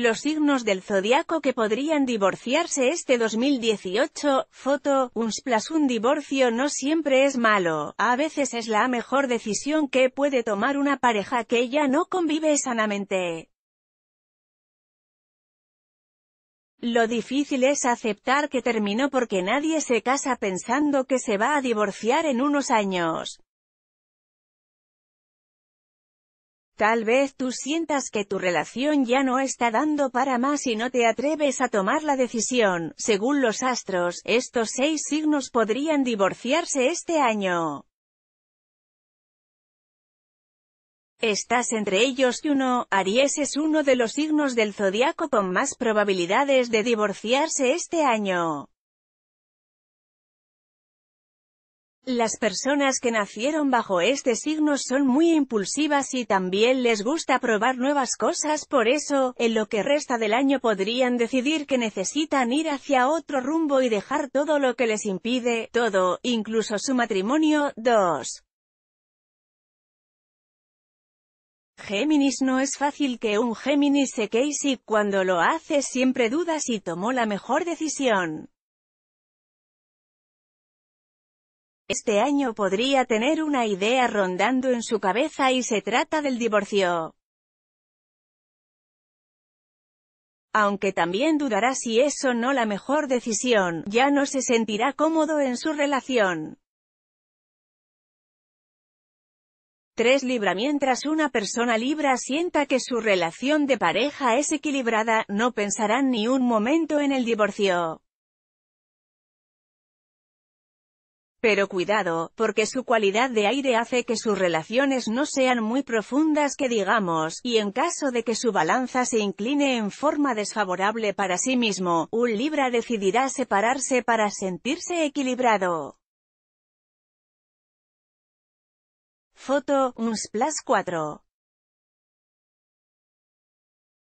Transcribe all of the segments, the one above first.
Los signos del zodiaco que podrían divorciarse este 2018, foto, un plus un divorcio no siempre es malo, a veces es la mejor decisión que puede tomar una pareja que ya no convive sanamente. Lo difícil es aceptar que terminó porque nadie se casa pensando que se va a divorciar en unos años. Tal vez tú sientas que tu relación ya no está dando para más y no te atreves a tomar la decisión. Según los astros, estos seis signos podrían divorciarse este año. Estás entre ellos y uno, Aries es uno de los signos del zodiaco con más probabilidades de divorciarse este año. Las personas que nacieron bajo este signo son muy impulsivas y también les gusta probar nuevas cosas, por eso, en lo que resta del año podrían decidir que necesitan ir hacia otro rumbo y dejar todo lo que les impide, todo, incluso su matrimonio. 2. Géminis no es fácil que un Géminis se case y cuando lo hace siempre duda si tomó la mejor decisión. Este año podría tener una idea rondando en su cabeza y se trata del divorcio. Aunque también dudará si eso no la mejor decisión, ya no se sentirá cómodo en su relación. 3 Libra Mientras una persona Libra sienta que su relación de pareja es equilibrada, no pensarán ni un momento en el divorcio. Pero cuidado, porque su cualidad de aire hace que sus relaciones no sean muy profundas que digamos, y en caso de que su balanza se incline en forma desfavorable para sí mismo, un Libra decidirá separarse para sentirse equilibrado. Foto, un 4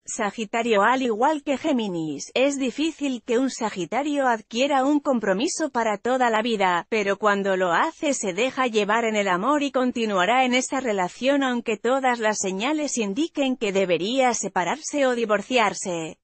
Sagitario Al igual que Géminis, es difícil que un Sagitario adquiera un compromiso para toda la vida, pero cuando lo hace se deja llevar en el amor y continuará en esa relación aunque todas las señales indiquen que debería separarse o divorciarse.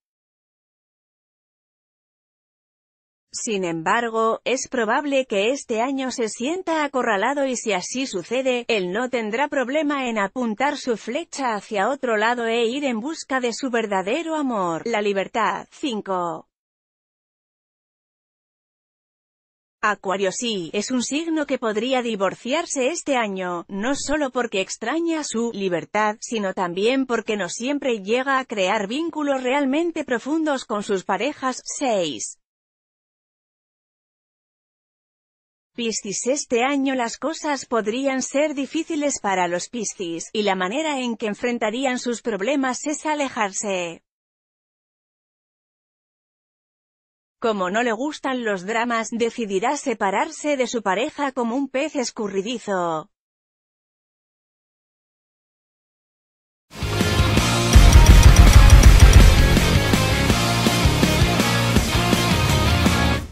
Sin embargo, es probable que este año se sienta acorralado y si así sucede, él no tendrá problema en apuntar su flecha hacia otro lado e ir en busca de su verdadero amor, la libertad. 5. Acuario sí, es un signo que podría divorciarse este año, no solo porque extraña su libertad, sino también porque no siempre llega a crear vínculos realmente profundos con sus parejas. 6. Piscis este año las cosas podrían ser difíciles para los Piscis, y la manera en que enfrentarían sus problemas es alejarse. Como no le gustan los dramas, decidirá separarse de su pareja como un pez escurridizo.